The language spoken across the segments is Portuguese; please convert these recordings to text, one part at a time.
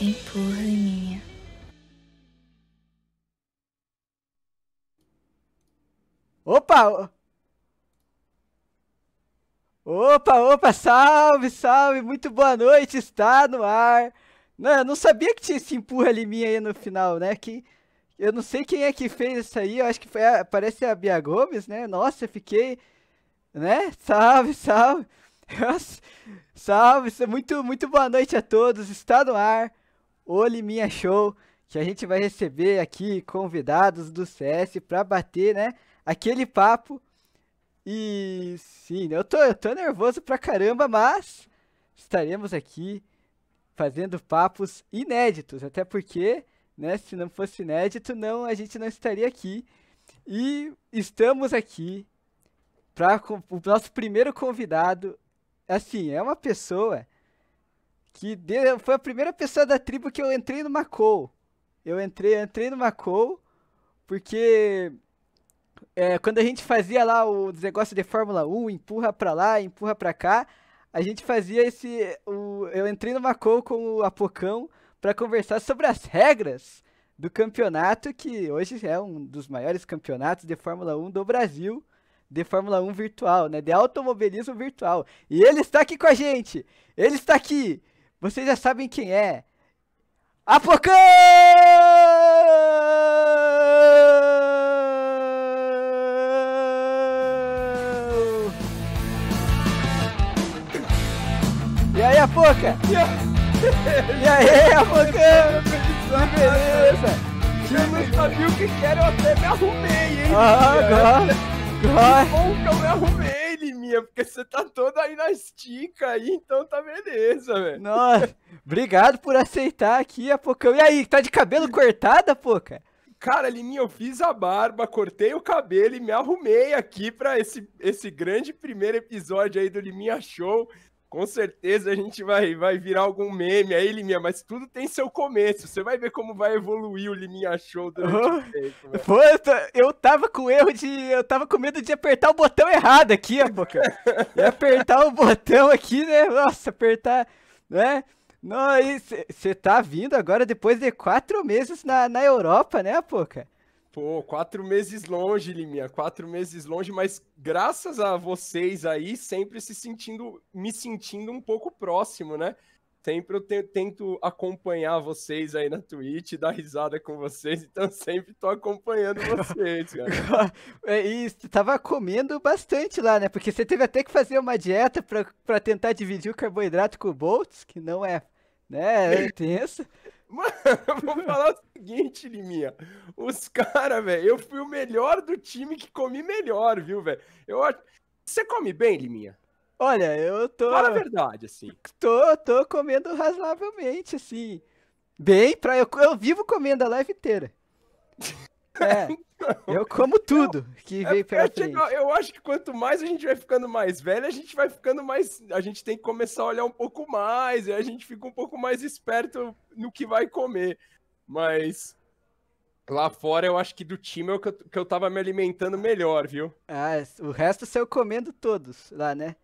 empurra em minha. Opa! Opa, opa, salve, salve, muito boa noite, está no ar. Não, eu não sabia que tinha esse empurra em minha aí no final, né? Que, eu não sei quem é que fez isso aí, eu acho que foi a, parece a Bia Gomes, né? Nossa, eu fiquei, né? Salve, salve. Nossa, salve, é muito, muito boa noite a todos. Está no ar Olhe Minha Show, que a gente vai receber aqui convidados do CS para bater, né, aquele papo. E sim, eu tô, eu tô nervoso pra caramba, mas estaremos aqui fazendo papos inéditos, até porque, né, se não fosse inédito, não, a gente não estaria aqui. E estamos aqui para o nosso primeiro convidado. Assim, é uma pessoa que deu, foi a primeira pessoa da tribo que eu entrei no Macou. Eu entrei, eu entrei no Macou porque é, quando a gente fazia lá o negócio de Fórmula 1, empurra pra lá, empurra pra cá, a gente fazia esse. O, eu entrei no Macou com o Apocão para conversar sobre as regras do campeonato, que hoje é um dos maiores campeonatos de Fórmula 1 do Brasil, de Fórmula 1 virtual, né? De automobilismo virtual. E ele está aqui com a gente! Ele está aqui! Vocês já sabem quem é. A Apocão! E aí, a Apoca? E aí, a Que beleza! Eu não sabia o que era, eu até me arrumei, hein? Ah, agora! Agora! Que bom que eu me arrumei! minha, porque você tá todo aí na estica aí, então tá beleza, velho. Nossa, obrigado por aceitar aqui, Apocão. E aí, tá de cabelo cortado, Apoca? Cara, Liminha, eu fiz a barba, cortei o cabelo e me arrumei aqui para esse, esse grande primeiro episódio aí do Liminha Show com certeza a gente vai, vai virar algum meme aí, Liminha, mas tudo tem seu começo. Você vai ver como vai evoluir o Liminha Show durante oh, tempo. Pô, eu, eu tava com erro de. Eu tava com medo de apertar o botão errado aqui, a Boca. e apertar o botão aqui, né? Nossa, apertar. Né? você tá vindo agora depois de quatro meses na, na Europa, né, boca? Pô, quatro meses longe, Liminha. Quatro meses longe, mas graças a vocês aí, sempre se sentindo, me sentindo um pouco próximo, né? Sempre eu te, tento acompanhar vocês aí na Twitch, dar risada com vocês, então sempre tô acompanhando vocês, cara. é isso, tava comendo bastante lá, né? Porque você teve até que fazer uma dieta para tentar dividir o carboidrato com o Boltz, que não é, né? É intenso. Mano, vou falar seguinte, Liminha. Os caras, velho, eu fui o melhor do time que comi melhor, viu, velho? Eu Você come bem, Liminha? Olha, eu tô. Fala a verdade, assim. Tô, tô comendo razoavelmente, assim. Bem, pra... eu, eu vivo comendo a live inteira. É. Então, eu como tudo não, que é vem é pela frente. eu acho que quanto mais a gente vai ficando mais velho, a gente vai ficando mais. A gente tem que começar a olhar um pouco mais, e a gente fica um pouco mais esperto no que vai comer. Mas lá fora eu acho que do time é o que eu, que eu tava me alimentando melhor, viu? Ah, é, o resto saiu comendo todos lá, né?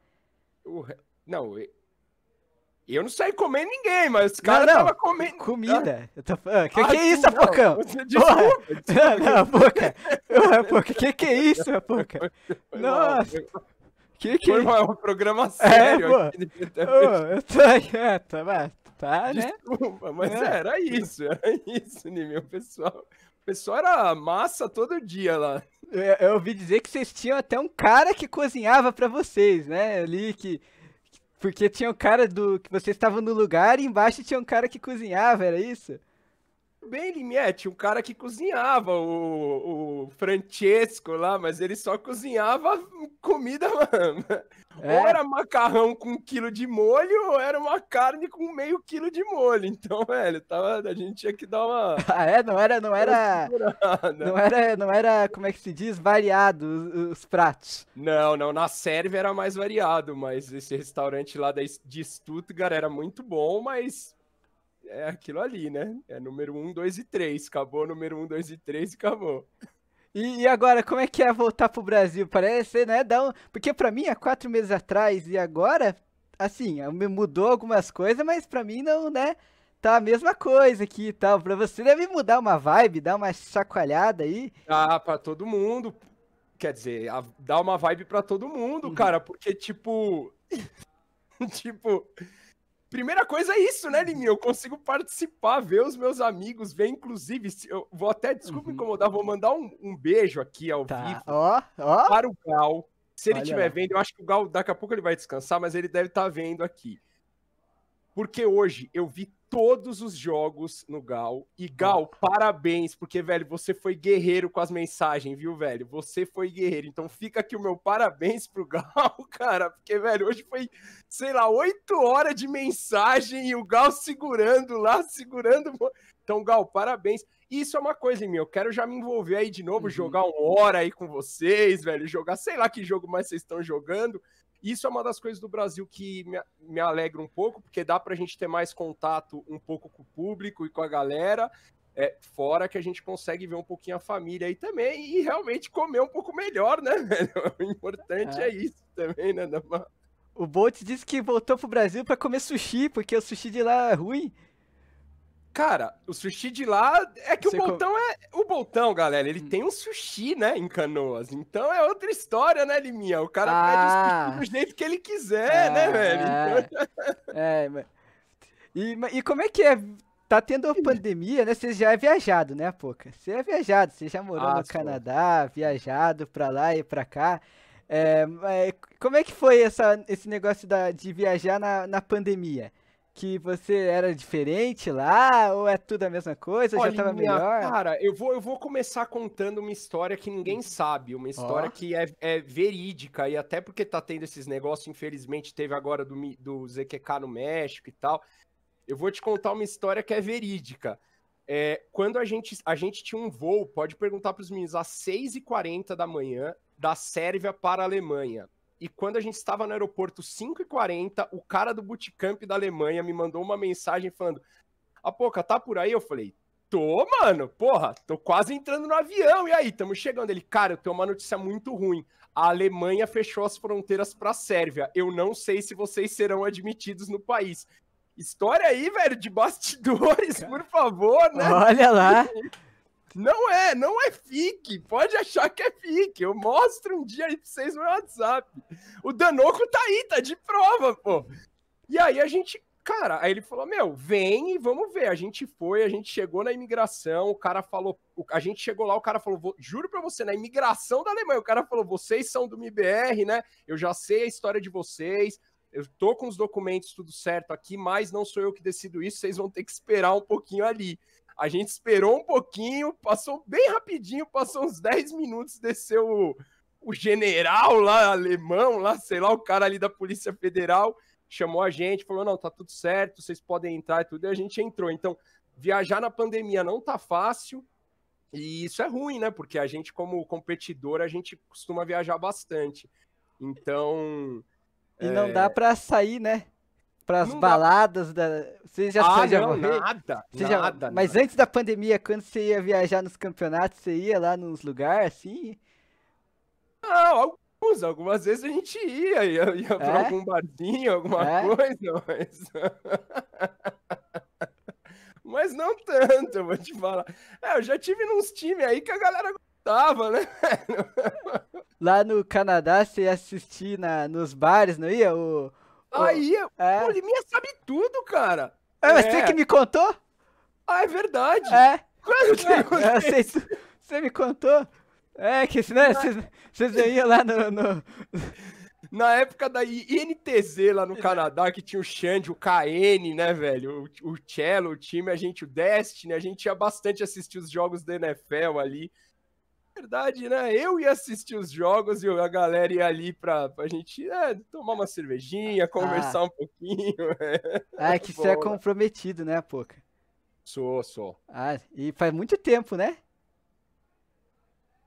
O re... Não, eu... eu não saí comendo ninguém, mas os caras tava comendo. Comida. Ah. Eu tô... ah, que, ah, que é isso, Apocão? Desculpa, Não, que que é isso, Apoca? Nossa. Que que é Foi é um programa é, sério. É, aqui. Pô. eu tô... É, tá, vai tá, né? Desculpa, né? mas é. era isso, era isso, meu pessoal. O pessoal era massa todo dia lá. Eu, eu, ouvi dizer que vocês tinham até um cara que cozinhava para vocês, né? Ali que porque tinha um cara do que vocês estavam no lugar e embaixo tinha um cara que cozinhava, era isso? bem Limietti, um cara que cozinhava, o, o Francesco lá, mas ele só cozinhava comida, mano. É. Ou era macarrão com um quilo de molho, ou era uma carne com meio quilo de molho. Então, velho, tava, a gente tinha que dar uma. ah, é? Não era. Não era, não era, não era como é que se diz? Variado os, os pratos. Não, não. Na Sérvia era mais variado, mas esse restaurante lá de Stuttgart era muito bom, mas é aquilo ali, né? É número 1, um, 2 e 3. Acabou número 1, um, 2 e 3 e acabou. E, e, agora, como é que é voltar pro Brasil? Parece, né? Dá um... Porque para mim, há quatro meses atrás e agora, assim, mudou algumas coisas, mas para mim não, né? Tá a mesma coisa aqui e tal. Pra você deve mudar uma vibe, dar uma chacoalhada aí. Ah, pra todo mundo. Quer dizer, a... dá uma vibe pra todo mundo, uhum. cara, porque, tipo. tipo Primeira coisa é isso, né, Liminha? Eu consigo participar, ver os meus amigos, ver, inclusive, eu vou até, desculpa uhum. incomodar, vou mandar um, um beijo aqui ao tá. vivo para o Gal. Se ele estiver vendo, eu acho que o Gal, daqui a pouco ele vai descansar, mas ele deve estar tá vendo aqui. Porque hoje eu vi todos os jogos no Gal. E Gal, ah. parabéns, porque, velho, você foi guerreiro com as mensagens, viu, velho? Você foi guerreiro. Então fica aqui o meu parabéns pro Gal, cara, porque, velho, hoje foi, sei lá, oito horas de mensagem e o Gal segurando lá, segurando. Então, Gal, parabéns. Isso é uma coisa em mim, eu quero já me envolver aí de novo, uhum. jogar uma hora aí com vocês, velho, jogar sei lá que jogo mais vocês estão jogando, isso é uma das coisas do Brasil que me, me alegra um pouco, porque dá para a gente ter mais contato um pouco com o público e com a galera. É, fora que a gente consegue ver um pouquinho a família aí também e realmente comer um pouco melhor, né, velho? O importante é, é isso também, né, Damar? O Bolt disse que voltou pro Brasil para comer sushi, porque o sushi de lá é ruim. Cara, o sushi de lá é que Você o Boltão com... é. O Boltão, galera, ele hum. tem um sushi, né, em canoas. Então é outra história, né, Liminha? O cara ah. pede o sushi ah. do jeito que ele quiser, né, ah, velho? É, é mas... E, e como é que é? Tá tendo hum. pandemia, né? Você já é viajado, né, Poca? Você é viajado, você já morou ah, no Canadá, viajado pra lá e pra cá. É, é, como é que foi essa, esse negócio da, de viajar na, na pandemia? que você era diferente lá, ou é tudo a mesma coisa, Olha, já tava melhor? Cara, eu vou, eu vou começar contando uma história que ninguém sabe, uma história oh. que é, é, verídica, e até porque tá tendo esses negócios, infelizmente teve agora do, do ZQK no México e tal, eu vou te contar uma história que é verídica. É, quando a gente, a gente tinha um voo, pode perguntar para os meninos, às 6h40 da manhã, da Sérvia para a Alemanha. E quando a gente estava no aeroporto 5h40, o cara do bootcamp da Alemanha me mandou uma mensagem falando: A Poca, tá por aí? Eu falei: Tô, mano, porra, tô quase entrando no avião. E aí, tamo chegando. Ele, cara, eu tenho uma notícia muito ruim. A Alemanha fechou as fronteiras para a Sérvia. Eu não sei se vocês serão admitidos no país. História aí, velho, de bastidores, por favor, né? Olha lá. Não é, não é fique. Pode achar que é fique. Eu mostro um dia aí pra vocês no meu WhatsApp. O Danoco tá aí, tá de prova, pô. E aí a gente, cara, aí ele falou: Meu, vem e vamos ver. A gente foi, a gente chegou na imigração. O cara falou: A gente chegou lá, o cara falou: Juro pra você, na imigração da Alemanha, o cara falou: Vocês são do MBR, né? Eu já sei a história de vocês eu tô com os documentos tudo certo aqui, mas não sou eu que decido isso, vocês vão ter que esperar um pouquinho ali. A gente esperou um pouquinho, passou bem rapidinho, passou uns 10 minutos, desceu o, o general lá, alemão, lá, sei lá, o cara ali da Polícia Federal, chamou a gente, falou: não, tá tudo certo, vocês podem entrar e tudo, e a gente entrou. Então, viajar na pandemia não tá fácil, e isso é ruim, né? Porque a gente, como competidor, a gente costuma viajar bastante. Então. E não dá é para sair, né? pras não baladas dá... da. Você já, ah, você não, nada, você nada, já... nada. Mas antes da pandemia, quando você ia viajar nos campeonatos, você ia lá nos lugares assim? Não, alguns, algumas vezes a gente ia, ia, ia é? pra algum barzinho, alguma é? coisa, mas. mas não tanto, eu vou te falar. É, eu já tive nos times aí que a galera gostava, né? Lá no Canadá, você ia assistir na, nos bares, não ia? O Aí, é. o Liminha sabe tudo, cara. É, é. você que me contou? Ah, é verdade. É. que é. Você, você me contou? É, que né, vocês não iam lá no, no... Na época da INTZ lá no Canadá, que tinha o Xande, o KN, né, velho? O, o Cello, o time, a gente, o Destiny, a gente ia bastante assistir os jogos da NFL ali verdade, né? Eu ia assistir os jogos e a galera ia ali pra, pra gente é, tomar uma cervejinha, ah. conversar ah. um pouquinho. É, ah, é que você é né? comprometido, né, Poca? Sou, sou. Ah, e faz muito tempo, né?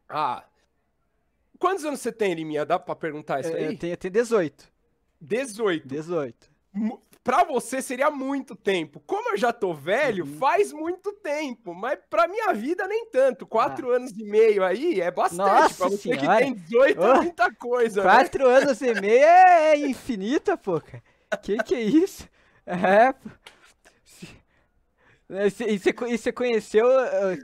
Ah. Quantos anos você tem, Liminha? Dá pra perguntar isso aí? Eu tenho, eu tenho 18. 18. 18 para você seria muito tempo. Como eu já tô velho, uhum. faz muito tempo. Mas pra minha vida, nem tanto. Quatro ah. anos e meio aí é bastante. Nossa pra você senhora. que tem 18, oh, é muita coisa. Né? Quatro né? anos e meio é, é, infinita, pô, cara. Que que é isso? É, pô. Né, e você conheceu,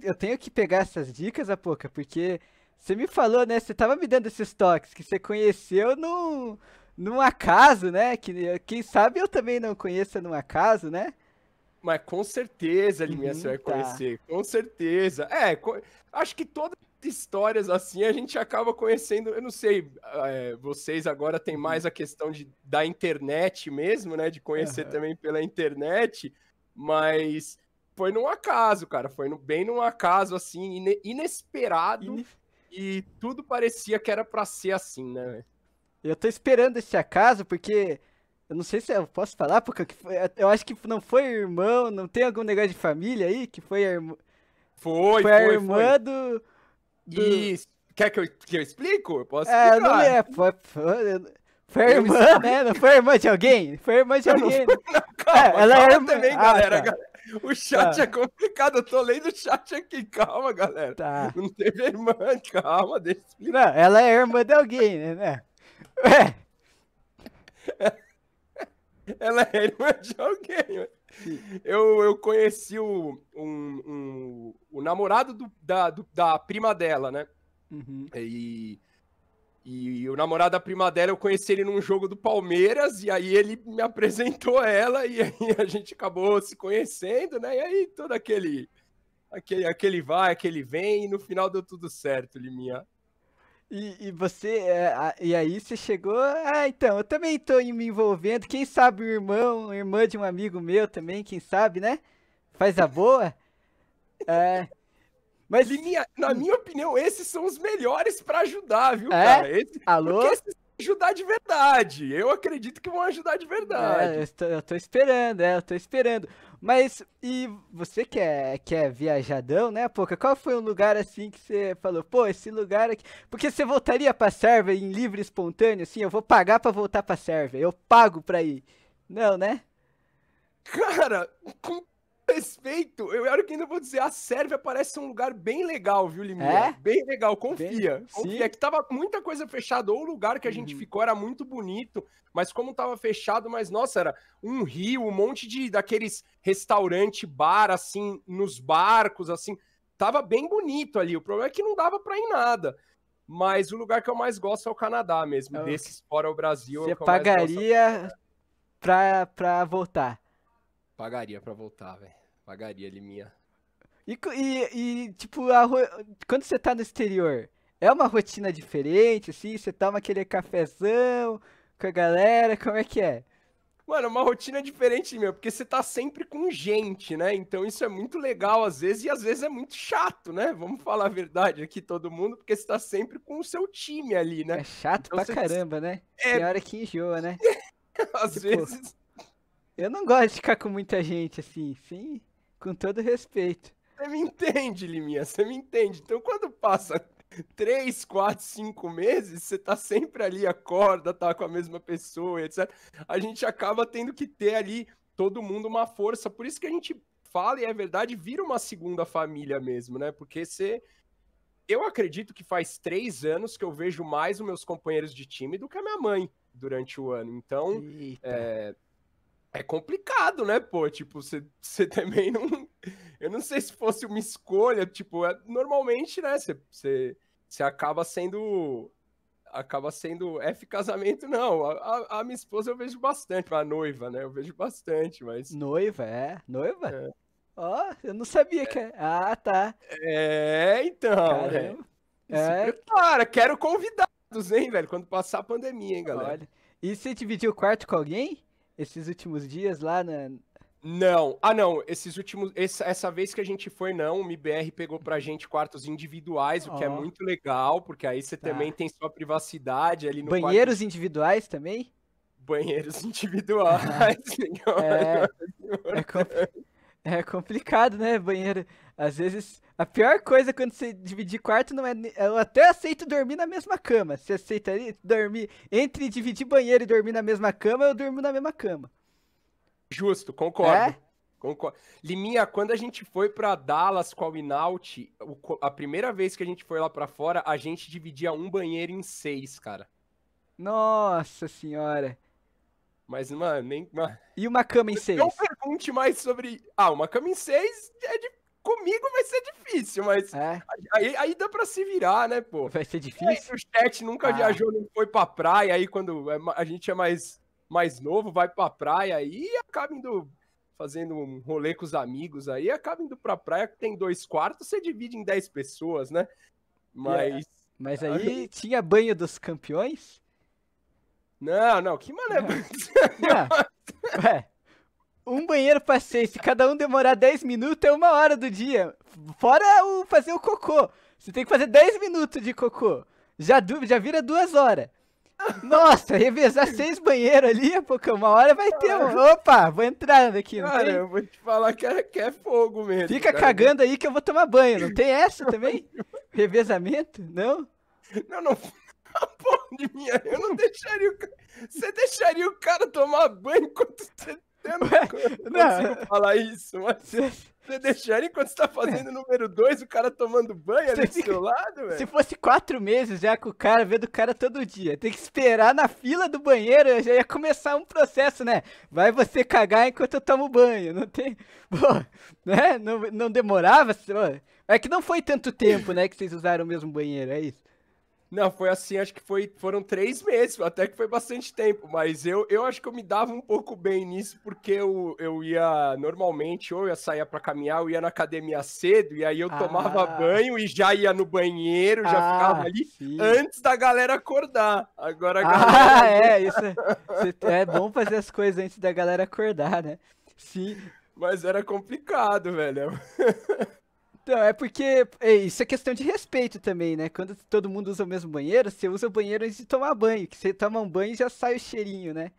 eu tenho que pegar essas dicas, ah, a pouca, porque você me falou, né? Você tava me dando esses toques que você conheceu no, num acaso, né? Que, quem sabe eu também não conheça num acaso, né? Mas com certeza, Liminha, você vai conhecer. Com certeza. É, co... acho que todas histórias assim a gente acaba conhecendo. Eu não sei, é, vocês agora tem uhum. mais a questão de, da internet mesmo, né? De conhecer uhum. também pela internet, mas foi num acaso, cara. Foi no, bem num acaso, assim, in, inesperado. In... E tudo parecia que era para ser assim, né? Eu tô esperando esse acaso, porque. Eu não sei se eu posso falar, porque eu acho que não foi irmão, não tem algum negócio de família aí que foi a irmã. Foi, foi, foi a irmã do. do... Isso. Quer que eu, que eu explico? Eu posso é, explicar. não é. Foi, foi a irmã, né? Não foi irmã de alguém? Foi irmã de alguém. Né? Não, calma, é, ela é calma é irmã... também, ah, galera, ah, tá. O chat tá. é complicado, eu tô lendo o chat aqui, calma, galera. Tá. Não teve irmã, calma, deixa eu explicar. Não, ela é irmã de alguém, né? É. Ela é irmã de alguém. Eu, eu conheci o, um, um o namorado do, da, do, da prima dela, né? Uhum. E, e o namorado da prima dela, eu conheci ele num jogo do Palmeiras, e aí ele me apresentou ela, e aí a gente acabou se conhecendo, né? E aí todo aquele, aquele, aquele vai, aquele vem, e no final deu tudo certo, Liminha. E, e, você, é, e aí você chegou, ah, então, eu também estou me envolvendo, quem sabe um irmão, irmã de um amigo meu também, quem sabe, né? Faz a boa. É, mas... Minha, na minha opinião, esses são os melhores para ajudar, viu, é? cara? Esse, Alô? Porque esses ajudar de verdade, eu acredito que vão ajudar de é, verdade. É, eu, estou, eu tô esperando, é, eu tô esperando. Mas, e você que é, que é viajadão, né, Poca? Qual foi um lugar, assim, que você falou, pô, esse lugar aqui... Porque você voltaria pra Sérvia em livre espontâneo, assim, eu vou pagar pra voltar pra Sérvia, eu pago pra ir. Não, né? Cara, com respeito, eu era que ainda vou dizer, a Sérvia parece um lugar bem legal, viu, Limão? É? Bem legal, confia. Bem, confia sim. que tava muita coisa fechada, ou o lugar que a gente uhum. ficou era muito bonito, mas como tava fechado, mas nossa, era um rio, um monte de daqueles restaurante, bar assim, nos barcos assim. Tava bem bonito ali. O problema é que não dava para ir nada. Mas o lugar que eu mais gosto é o Canadá mesmo. Eu... É desses fora o Brasil. Você é o que eu pagaria mais gosto. pra, pra voltar? Pagaria pra voltar, velho. Pagaria ali minha. E, e, e tipo, a, quando você tá no exterior, é uma rotina diferente, assim? Você toma aquele cafezão com a galera, como é que é? Mano, é uma rotina diferente, meu, porque você tá sempre com gente, né? Então isso é muito legal às vezes e às vezes é muito chato, né? Vamos falar a verdade aqui, todo mundo, porque você tá sempre com o seu time ali, né? É chato então, pra caramba, né? É... Tem hora que enjoa, né? às tipo... vezes eu não gosto de ficar com muita gente assim, sim, com todo respeito. Você me entende, Liminha, você me entende. Então quando passa três, quatro, cinco meses, você tá sempre ali, acorda, tá com a mesma pessoa, etc. A gente acaba tendo que ter ali todo mundo uma força. Por isso que a gente fala, e é verdade, vira uma segunda família mesmo, né? Porque você. Eu acredito que faz três anos que eu vejo mais os meus companheiros de time do que a minha mãe durante o ano. Então, é, é complicado, né, pô? Tipo, você também não. Eu não sei se fosse uma escolha, tipo, é, normalmente, né, você acaba sendo. Acaba sendo é, F casamento, não. A, a, a, minha esposa eu vejo bastante, a noiva, né? Eu vejo bastante, mas. Noiva, é? Noiva? É. Ó, oh, eu não sabia é. que Ah, tá. É, então. É. é. Cara, quero convidados, hein, velho? Quando passar a pandemia, hein, galera. Olha. E você dividiu o quarto com alguém? Esses últimos dias lá na. Não, ah não, esses últimos. Essa, essa vez que a gente foi, não, o MBR pegou pra gente quartos individuais, o que é muito legal, porque aí você tá. também tem sua privacidade ali no Banheiros quarto... individuais também? Banheiros individuais, ah. senhor. É, é, compl... é complicado, né? Banheiro. Às vezes, a pior coisa quando você dividir quarto não é. Eu até aceito dormir na mesma cama. Você aceita dormir entre dividir banheiro e dormir na mesma cama, eu durmo na mesma cama. Justo, concordo. É? Concordo. Liminha, quando a gente foi para Dallas com a Winaut, a primeira vez que a gente foi lá para fora, a gente dividia um banheiro em seis, cara. Nossa senhora. Mas, mano, nem. E uma cama em seis? Não pergunte mais sobre. Ah, uma cama em seis é de Comigo vai ser difícil, mas é. aí, aí dá pra se virar, né, pô? Vai ser difícil. Aí, o chat nunca ah. viajou, não foi pra praia, aí quando é a gente é mais, mais novo, vai pra praia e acaba indo fazendo um rolê com os amigos aí, acaba indo pra praia que tem dois quartos, você divide em dez pessoas, né? Mas. Mas ah, aí tinha banho dos campeões? Não, não, que mané. É. Ué um banheiro pra seis, se cada um demorar 10 minutos, é uma hora do dia. Fora o fazer o cocô. Você tem que fazer 10 minutos de cocô. Já, du já vira duas horas. Nossa, revezar seis banheiros ali, uma hora vai ter um. Opa, vou entrar aqui. Não cara, tem? eu vou te falar que é, que é fogo mesmo. Fica cara. cagando aí que eu vou tomar banho. Não tem essa também? Revezamento? Não? Não, não. Porra de minha, eu não deixaria o cara. Você deixaria o cara tomar banho enquanto você eu não, eu não falar isso, mas você, você deixar enquanto você tá fazendo número 2, o cara tomando banho ali do seu lado, velho. Se fosse quatro meses já com o cara, vendo o cara todo dia, tem que esperar na fila do banheiro, já ia começar um processo, né? Vai você cagar enquanto eu tomo banho, não tem... né? Não, não demorava... É que não foi tanto tempo, né, que vocês usaram o mesmo banheiro, é isso? Não, foi assim, acho que foi, foram três meses, até que foi bastante tempo, mas eu, eu acho que eu me dava um pouco bem nisso, porque eu, eu ia normalmente, ou eu saía para caminhar, eu ia na academia cedo, e aí eu ah. tomava banho e já ia no banheiro, já ah, ficava ali sim. antes da galera acordar. Agora ah, galera... Ah, é, isso é, é bom fazer as coisas antes da galera acordar, né? Sim. Mas era complicado, velho. Então, é porque é, isso é questão de respeito também, né? Quando todo mundo usa o mesmo banheiro, você usa o banheiro antes de tomar banho, que você toma um banho e já sai o cheirinho, né?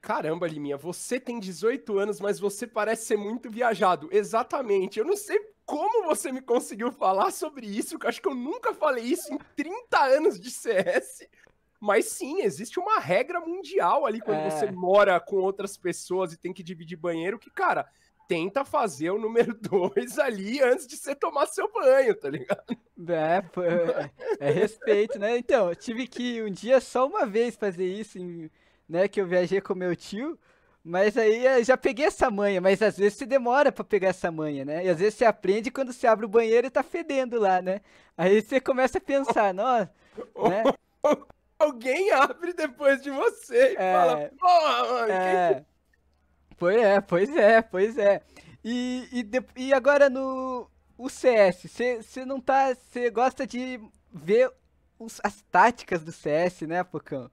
Caramba, Liminha, você tem 18 anos, mas você parece ser muito viajado. Exatamente. Eu não sei como você me conseguiu falar sobre isso, que eu acho que eu nunca falei isso em 30 anos de CS. Mas sim, existe uma regra mundial ali quando é. você mora com outras pessoas e tem que dividir banheiro, que, cara, tenta fazer o número dois ali antes de você tomar seu banho, tá ligado? É, pô, é, é respeito, né? Então, eu tive que um dia só uma vez fazer isso, né? Que eu viajei com meu tio. Mas aí eu é, já peguei essa manha, mas às vezes você demora para pegar essa manha, né? E às vezes você aprende quando você abre o banheiro e tá fedendo lá, né? Aí você começa a pensar, nossa, né? Alguém abre depois de você e é, fala, porra, mano, é... quem Pois é, pois é, pois é. E, e, de, e agora no o CS, você não tá. Você gosta de ver os, as táticas do CS, né, Pocão?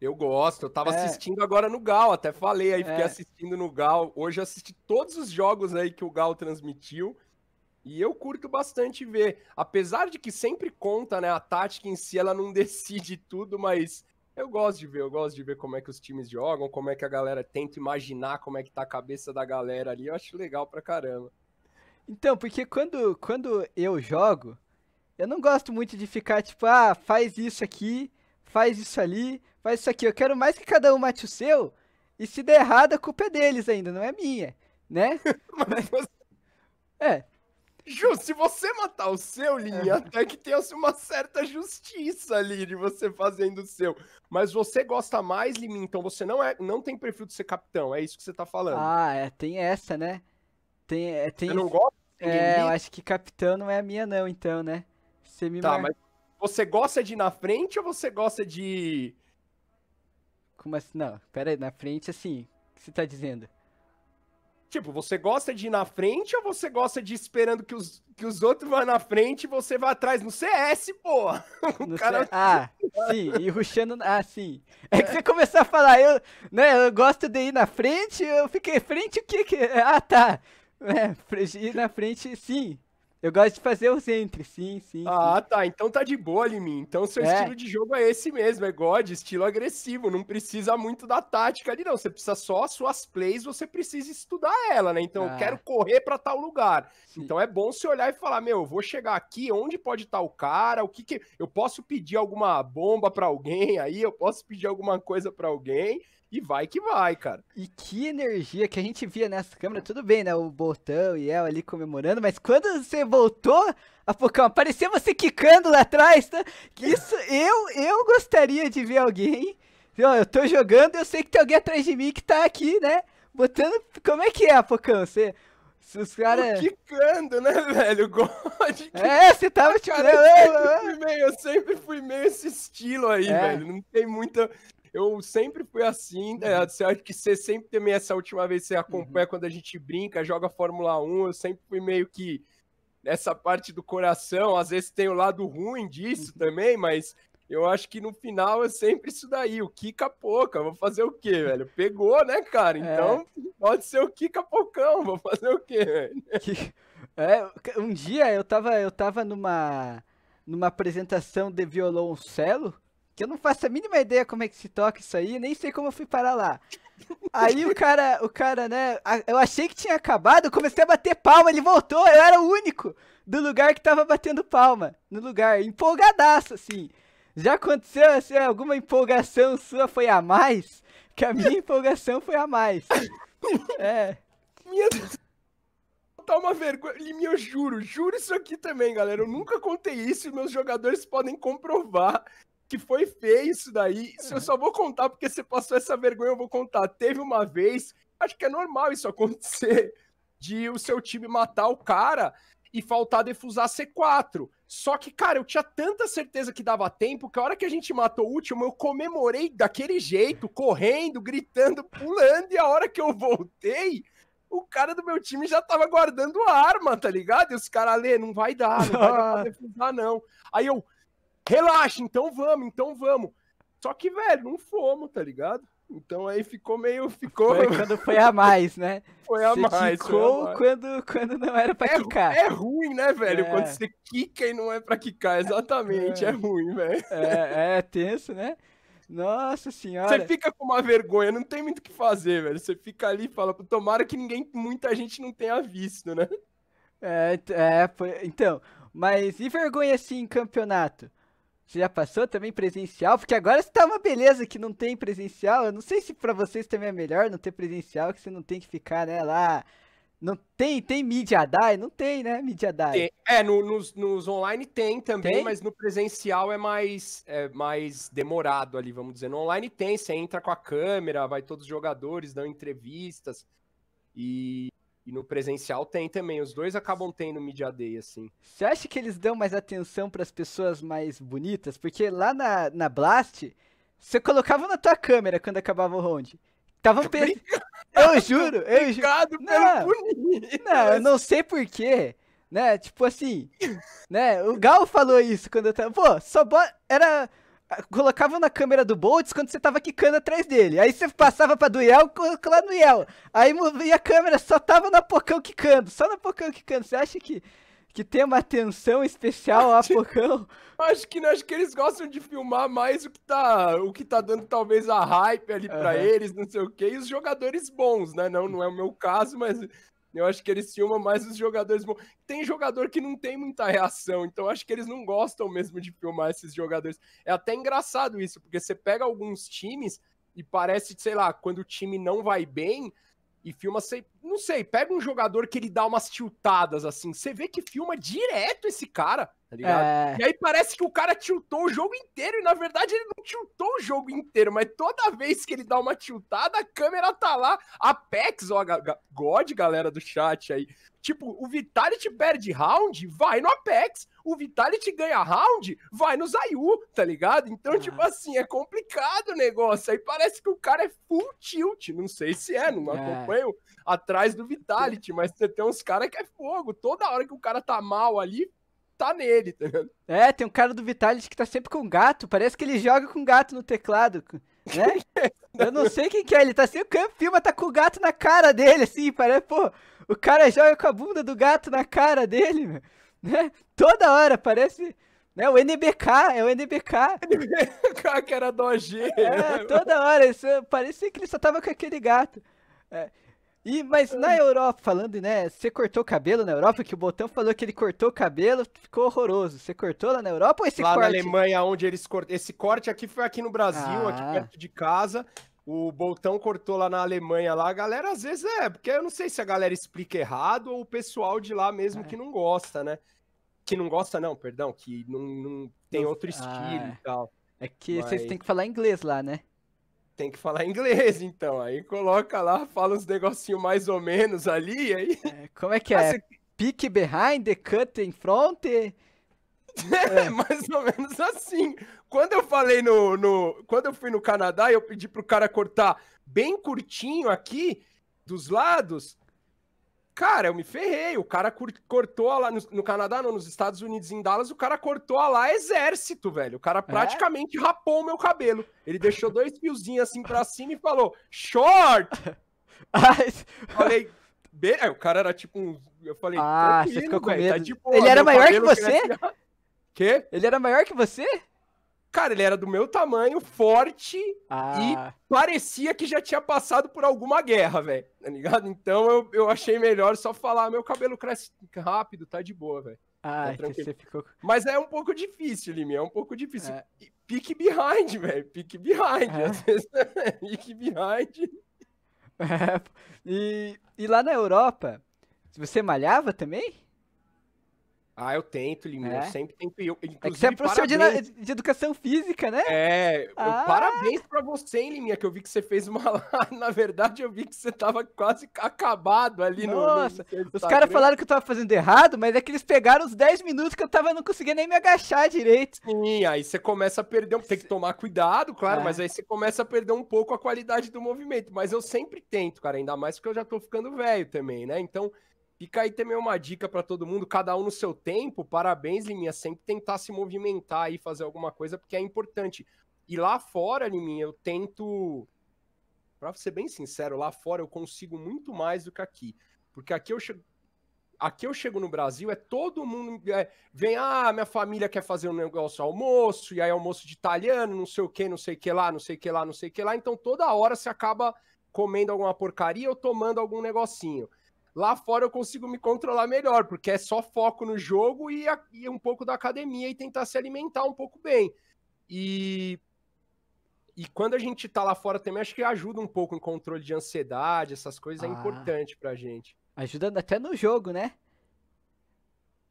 Eu gosto, eu tava é. assistindo agora no Gal, até falei aí, é. fiquei assistindo no Gal. Hoje eu assisti todos os jogos aí que o Gal transmitiu. E eu curto bastante ver. Apesar de que sempre conta, né? A tática em si, ela não decide tudo, mas eu gosto de ver, eu gosto de ver como é que os times jogam, como é que a galera tenta imaginar como é que tá a cabeça da galera ali, eu acho legal pra caramba. Então, porque quando, quando eu jogo, eu não gosto muito de ficar tipo, ah, faz isso aqui, faz isso ali, faz isso aqui. Eu quero mais que cada um mate o seu, e se der errado, a culpa é deles ainda, não é minha, né? Mas... É, Ju, se você matar o seu, Lili, é. até que tenha assim uma certa justiça ali de você fazendo o seu. Mas você gosta mais, Limi, então você não, é, não tem perfil de ser capitão, é isso que você tá falando. Ah, é, tem essa, né? Tem, é, tem... Você não gosta? É, eu acho que capitão não é a minha não, então, né? Você me Tá, mar... mas você gosta de ir na frente ou você gosta de... Como assim? Não, pera aí, na frente assim, o que você tá dizendo? Tipo, você gosta de ir na frente ou você gosta de ir esperando que os, que os outros vão na frente e você vá atrás no CS, pô? O no cara... C... Ah, sim, e ruxando. Ah, sim. É, é que você começou a falar, eu, né, eu gosto de ir na frente, eu fiquei frente o que que. Ah, tá. É, ir na frente, sim. Eu gosto de fazer o centro, sim, sim. Ah, sim. tá. Então tá de boa, mim. Então seu é. estilo de jogo é esse mesmo, é God, estilo agressivo. Não precisa muito da tática ali, não. Você precisa só as suas plays, você precisa estudar ela, né? Então ah. eu é. quero correr para tal lugar. Sim. Então é bom se olhar e falar, meu, eu vou chegar aqui, onde pode estar tá o cara? O que que eu posso pedir alguma bomba para alguém aí? Eu posso pedir alguma coisa para alguém? E vai que vai, cara. E que energia que a gente via nessa câmera. Tudo bem, né? O Botão e ela ali comemorando, mas quando você voltou, Apocão, parecia você quicando lá atrás, tá? Isso, eu, eu gostaria de ver alguém. Eu tô jogando, eu sei que tem alguém atrás de mim que tá aqui, né? Botando. Como é que é, Apocão? Você. Se os caras. Quicando, né, velho? God. Que... É, você tava tipo. Cara, eu, sempre né? meio, eu sempre fui meio esse estilo aí, é. velho. Não tem muita eu sempre fui assim, né? Uhum. Você acha que você sempre também, essa última vez que você uhum. acompanha uhum. quando a gente brinca, joga Fórmula 1, eu sempre fui meio que essa parte do coração, às vezes tem o lado ruim disso uhum. também, mas eu acho que no final é sempre isso daí, o Kika Pouca, vou fazer o quê, velho? Pegou, né, cara? É. Então, é. pode ser o Kika Pocão, vou fazer o quê, velho? É, um dia eu tava, eu tava numa, numa apresentação de violoncelo, que eu não faço a mínima ideia como é que se toca isso aí, nem sei como eu fui parar lá. Aí o cara, o cara, né, eu achei que tinha acabado, comecei a bater palma, ele voltou, eu era o único do lugar que tava batendo palma, no lugar, empolgadaço, assim. Já aconteceu, assim, alguma empolgação sua foi a mais? Que a minha empolgação foi a mais. É. Minha Deus tá uma vergonha. Eu juro, juro isso aqui também, galera. Eu nunca contei isso e meus jogadores podem comprovar que foi feio isso daí. Isso eu uhum. só vou contar porque você passou essa vergonha, eu vou contar. Teve uma vez, acho que é normal isso acontecer, de o seu time matar o cara e faltar defusar C4. Só que, cara, eu tinha tanta certeza que dava tempo que a hora que a gente matou o último, eu comemorei daquele jeito, correndo, gritando, pulando, e a hora que eu voltei, o cara do meu time já tava guardando a arma, tá ligado? E os caras, Lê, não vai dar, não vai dar pra defusar, não. Aí eu, relaxa, então vamos, então vamos. Só que, velho, não fomos, tá ligado? Então aí ficou meio. Ficou... Foi quando foi a mais, né? Foi a você mais. Ficou Quando, quando não era pra é, quicar. É ruim, né, velho? É. Quando você quica e não é pra quicar, exatamente. É, é ruim, velho. É, é, é tenso, né? Nossa senhora. Você fica com uma vergonha, não tem muito o que fazer, velho. Você fica ali e fala, tomara que ninguém, muita gente não tenha visto, né? É, é, então. Mas e vergonha assim em campeonato? Você já passou também presencial? Porque agora está uma beleza que não tem presencial. Eu não sei se para vocês também é melhor não ter presencial, que você não tem que ficar, né, lá. Não tem, tem mídia DAI? Não tem, né, mídia DAI? É, no, nos, nos online tem também, tem? mas no presencial é mais, é mais demorado ali, vamos dizer. No online tem, você entra com a câmera, vai todos os jogadores, dão entrevistas. E no presencial tem também, os dois acabam tendo Media Day, assim. Você acha que eles dão mais atenção para as pessoas mais bonitas? Porque lá na, na Blast, você colocava na tua câmera quando acabava o round. tava pe... Eu juro, eu juro. Não, não, eu não sei porquê, né? Tipo assim, né? O Gal falou isso quando eu tava. Pô, só bota. Era colocava na câmera do Boltz quando você tava quicando atrás dele. Aí você passava pra do Yel, lá no Yel. Aí movia a câmera, só tava na Pocão quicando, só na Pocão quicando. Você acha que, que tem uma atenção especial a Pocão? Acho que acho que eles gostam de filmar mais o que tá, o que tá dando talvez a hype ali uhum. pra eles, não sei o que, e os jogadores bons, né? Não, não é o meu caso, mas eu acho que eles filmam mais os jogadores Tem jogador que não tem muita reação, então acho que eles não gostam mesmo de filmar esses jogadores. É até engraçado isso, porque você pega alguns times e parece, sei lá, quando o time não vai bem e filma, sei, não sei, pega um jogador que ele dá umas tiltadas assim, você vê que filma direto esse cara, tá ligado? É... E aí parece que o cara tiltou o jogo inteiro, e na verdade ele não tiltou o jogo inteiro, mas toda vez que ele dá uma tiltada, a câmera tá lá. Apex, ó, God, galera do chat aí. Tipo, o Vitality perde round, vai no Apex. O Vitality ganha round, vai no Zayu, tá ligado? Então, tipo ah. tipo assim, é complicado o negócio. Aí parece que o cara é full tilt. Não sei se é, não é. acompanho atrás do Vitality, mas você tem uns caras que é fogo. Toda hora que o cara tá mal ali, tá nele, tá ligado? É, tem um cara do Vitality que tá sempre com gato. Parece que ele joga com gato no teclado, né? Eu não sei quem que é, ele tá sem o campo, mas tá com o gato na cara dele, assim, parece, pô, o cara joga com a bunda do gato na cara dele, meu, né? Toda hora, parece... Né? O NBK, é o NBK. NBK que era do G. É, toda hora, isso, parecia que ele só tava com aquele gato. É. E, mas na Europa, falando, né? Você cortou o cabelo na Europa, que o Botão falou que ele cortou o cabelo, ficou horroroso. Você cortou lá na Europa ou esse lá corte? Lá na Alemanha, onde eles cortam. Esse corte aqui foi aqui no Brasil, ah. aqui perto de casa o Boltão cortou lá na Alemanha lá, a galera às vezes é, porque eu não sei se a galera explica errado ou o pessoal de lá mesmo é. que não gosta, né? Que não gosta não, perdão, que não, não tem outro estilo ah, e tal. É que Mas... vocês têm que falar inglês lá, né? Tem que falar inglês, então. Aí coloca lá, fala uns negocinho mais ou menos ali, aí... É, como é que é? Você... Pick behind, the cut in front... É, mais ou menos assim. Quando eu falei no, no. Quando eu fui no Canadá e eu pedi pro cara cortar bem curtinho aqui, dos lados, cara, eu me ferrei. O cara cortou lá no, no, Canadá, não, nos Estados Unidos, em Dallas, o cara cortou lá exército, velho. O cara é? praticamente é? rapou o meu cabelo. Ele deixou dois fiozinhos assim pra cima e falou: short! Falei. Be... O cara era tipo um. Eu falei, ah, você ficou com tá medo. Tá boa, ele era maior que você? Que Quê? Ele era maior que você? Cara, ele era do meu tamanho, forte ah. e parecia que já tinha passado por alguma guerra, velho. Tá ligado? Então eu, eu achei melhor só falar: meu cabelo cresce rápido, tá de boa, velho. Ah, tá é Você ficou... Mas é um pouco difícil, Limi, é um pouco difícil. É. behind, velho. Pique behind. É. Às vezes, behind. É. E, e lá na Europa, você malhava também? Ah, eu tento, Lima. é? eu sempre tento. Eu, inclusive, é que você é professor parabéns... de, de, educação física, né? É, ah. eu, parabéns pra você, hein, Liminha, que eu vi que você fez uma lá. Na verdade, eu vi que você tava quase acabado ali Nossa, no. Nossa, os caras falaram que eu tava fazendo errado, mas é que eles pegaram os 10 minutos que eu tava não conseguia nem me agachar direito. Sim, aí você começa a perder. Tem que tomar cuidado, claro, mas é. aí você começa a perder um pouco a qualidade do movimento. Mas eu sempre tento, cara, ainda mais porque eu já tô ficando velho também, né? Então Fica aí também uma dica para todo mundo, cada um no seu tempo. Parabéns, Liminha. Sempre tentar se movimentar e fazer alguma coisa, porque é importante. E lá fora, Liminha, eu tento. Pra ser bem sincero, lá fora eu consigo muito mais do que aqui. Porque aqui eu chego. Aqui eu chego no Brasil, é todo mundo. É, vem, ah, minha família quer fazer um negócio almoço, e aí almoço de italiano, não sei o que, não sei o que lá, não sei o que lá, não sei o que lá. Então toda hora você acaba comendo alguma porcaria ou tomando algum negocinho. Lá fora eu consigo me controlar melhor, porque é só foco no jogo e, a, e um pouco da academia e tentar se alimentar um pouco bem. E, e quando a gente tá lá fora também, acho que ajuda um pouco em controle de ansiedade, essas coisas é ah, é importante pra gente. Ajuda até no jogo, né?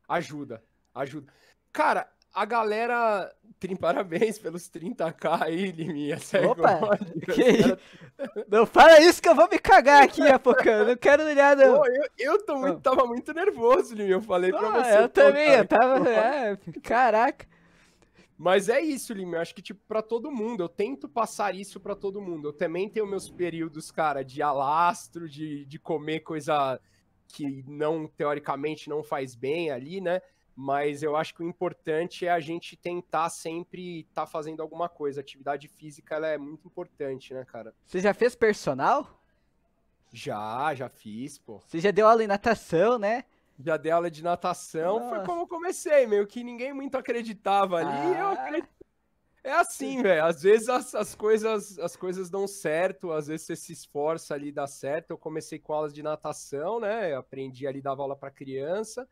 Ajuda, ajuda. Cara, a galera, trim, parabéns pelos 30k aí, Liminha. É Opa! Que... não fala isso que eu vou me cagar aqui, Apocan. Não quero olhar, não. Pô, eu, eu tô muito, ah. tava muito nervoso, Liminha. Eu falei Pô, pra ah, você. Eu também, eu tava. É, caraca. Mas é isso, Liminha. Eu acho que, tipo, pra todo mundo, eu tento passar isso pra todo mundo. Eu também tenho meus períodos, cara, de alastro, de, de comer coisa que não, teoricamente, não faz bem ali, né? mas eu acho que o importante é a gente tentar sempre estar tá fazendo alguma coisa. Atividade física ela é muito importante, né, cara? Você já fez personal? Já, já fiz, pô. Você já deu aula em natação, né? Já dei aula de natação, Nossa. foi como eu comecei, meio que ninguém muito acreditava ali, ah. eu acredito é assim, velho. Às vezes as, as, coisas, as coisas dão certo, às vezes você se esforça ali dá certo. Eu comecei com aulas de natação, né? Eu aprendi ali dava aula para criança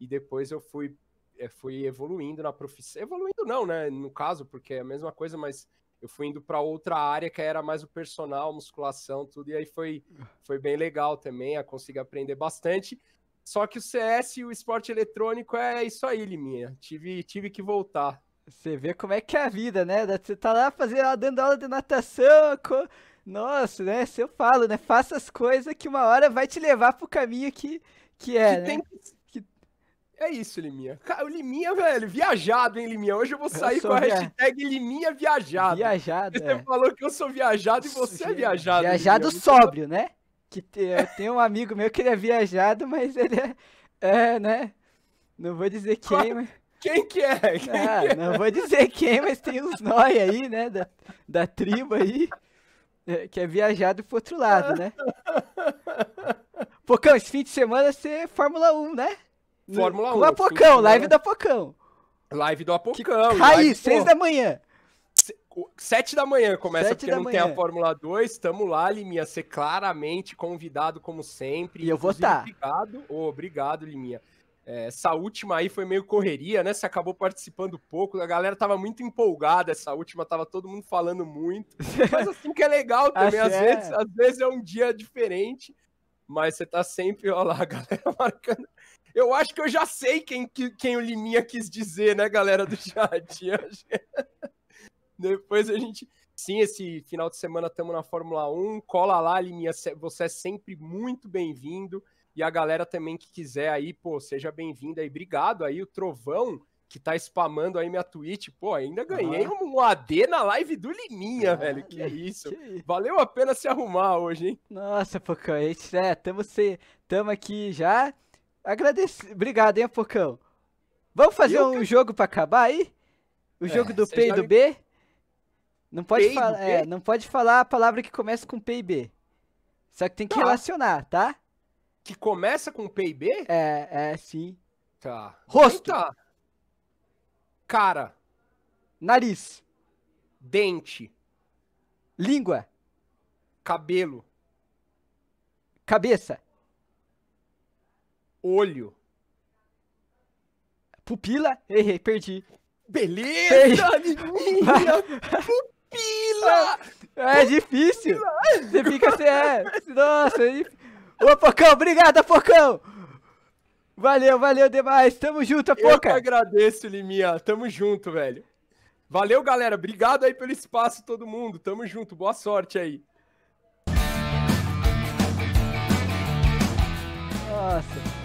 e depois eu fui, eu eh, fui evoluindo na profissão. Evoluindo não, né? No caso, porque é a mesma coisa, mas eu fui indo para outra área que era mais o personal, musculação, tudo, e aí foi, foi bem legal também, a consegui aprender bastante. Só que o CS e o esporte eletrônico é isso aí, Liminha. Tive, tive que voltar. Você vê como é que é a vida, né? Você tá lá fazendo, dando aula de natação, co... nossa, né? Se eu falo, né? Faça as coisas que uma hora vai te levar pro caminho que, que é, que né? Tem que é isso, Liminha. O Liminha, velho, viajado, hein, Liminha? Hoje eu vou sair eu com a via... hashtag Liminha Viajado. Viajado. Você é. falou que eu sou viajado e você é viajado. Viajado Liminha. sóbrio, né? Que tem, eu tenho um amigo meu que ele é viajado, mas ele é. É, né? Não vou dizer quem, mas. Quem que é? Quem ah, que é? Não vou dizer quem, mas tem uns nós aí, né? Da, da tribo aí. É, que é viajado pro outro lado, né? Pocão, esse fim de semana você é Fórmula 1, né? Fórmula 1. Com Apocão, live do Apocão. Live do Apocão. Aí, seis da manhã. Sete da manhã começa, Sete porque não manhã. tem a Fórmula 2. Tamo lá, Liminha. ser claramente convidado, como sempre. E eu vou estar. Tá. Obrigado, oh, obrigado, Liminha. É, essa última aí foi meio correria, né? Você acabou participando pouco. A galera tava muito empolgada. Essa última tava todo mundo falando muito. Mas assim que é legal ah, também. às, é. vezes, às vezes é um dia diferente. Mas você tá sempre, ó lá, a galera marcando eu acho que eu já sei quem, quem o Liminha quis dizer, né, galera do chat? Depois a gente. Sim, esse final de semana estamos na Fórmula 1. Cola lá, Liminha. Você é sempre muito bem-vindo. E a galera também que quiser aí, pô, seja bem-vinda aí. Obrigado aí, o Trovão, que tá spamando aí minha Twitch. Pô, ainda ganhei um AD na live do Liminha, ah, velho. Que é isso. Que... Valeu a pena se arrumar hoje, hein? Nossa, Pocão, é, tamo, se... tamo aqui já. Agradeci. Obrigado, hein, Pocão. Vamos fazer eu um jogo para acabar aí? O é, jogo é, do P e do B? Não pode, falar, é, não pode falar a palavra que começa com P e B. Só que tem que tá. relacionar, tá? Que começa com P e B? É, é, sim. Tá. Rosto. Eita. Então tá. Cara. Nariz. Dente. Língua. Cabelo. Cabeça. Olho. Pupila? Errei, perdi. Beleza, amiguinha! Pupila! Ah, é difícil. Você fica sem... É, nossa, é Ô, Pocão, obrigado, Pocão! Valeu, valeu demais. Tamo junto, Poca. Eu que agradeço, Liminha. Tamo junto, velho. Valeu, galera. Obrigado aí pelo espaço, todo mundo. Tamo junto. Boa sorte aí. Nossa.